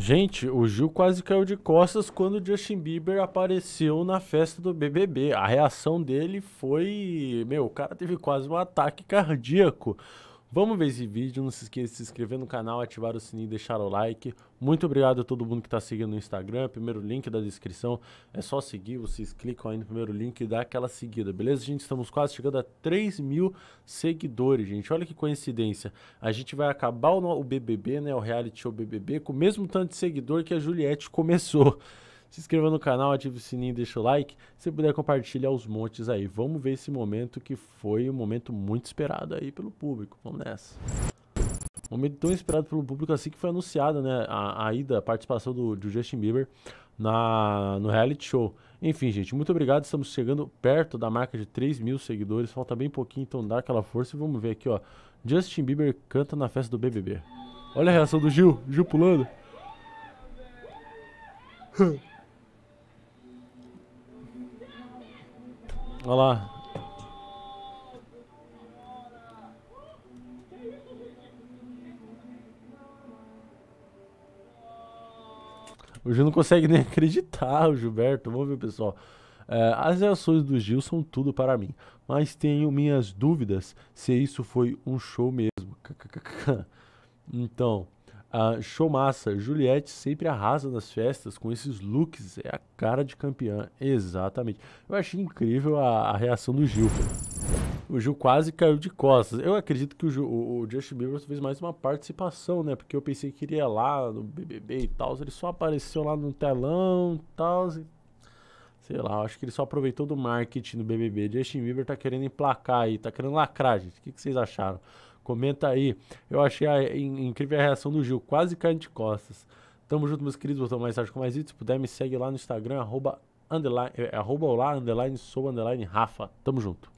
Gente, o Gil quase caiu de costas quando o Justin Bieber apareceu na festa do BBB. A reação dele foi. Meu, o cara teve quase um ataque cardíaco. Vamos ver esse vídeo. Não se esqueça de se inscrever no canal, ativar o sininho e deixar o like. Muito obrigado a todo mundo que está seguindo no Instagram. Primeiro link da descrição. É só seguir. Vocês clicam aí no primeiro link e dá aquela seguida, beleza, gente? Estamos quase chegando a 3 mil seguidores, gente. Olha que coincidência. A gente vai acabar o BBB, né? O reality show BBB, com o mesmo tanto de seguidor que a Juliette começou. Se inscreva no canal, ative o sininho, deixa o like. Se puder, compartilha aos montes aí. Vamos ver esse momento que foi um momento muito esperado aí pelo público. Vamos nessa. Um momento tão esperado pelo público assim que foi anunciada né, a, a ida, a participação do, do Justin Bieber na, no reality show. Enfim, gente, muito obrigado. Estamos chegando perto da marca de 3 mil seguidores. Falta bem pouquinho, então dá aquela força. E vamos ver aqui, ó. Justin Bieber canta na festa do BBB. Olha a reação do Gil. Gil pulando. Olha lá. O Gil não consegue nem acreditar, o Gilberto. Vamos ver, pessoal. É, as reações do Gil são tudo para mim, mas tenho minhas dúvidas se isso foi um show mesmo. então, a show massa. Juliette sempre arrasa nas festas com esses looks. É a cara de campeã. Exatamente. Eu achei incrível a, a reação do Gil. O Gil quase caiu de costas. Eu acredito que o, Gil, o, o Justin Bieber fez mais uma participação, né? Porque eu pensei que iria lá no BBB e tal. Ele só apareceu lá no telão e tal. Sei lá, acho que ele só aproveitou do marketing do BBB. Justin Bieber tá querendo emplacar aí, tá querendo lacrar, gente. O que, que vocês acharam? Comenta aí. Eu achei a, in, incrível a reação do Gil, quase caindo de costas. Tamo junto, meus queridos. Botou mais tarde com mais vídeos. Se puder, me segue lá no Instagram, arroba, underline, é, arroba lá, underline, sou underline, Rafa. Tamo junto.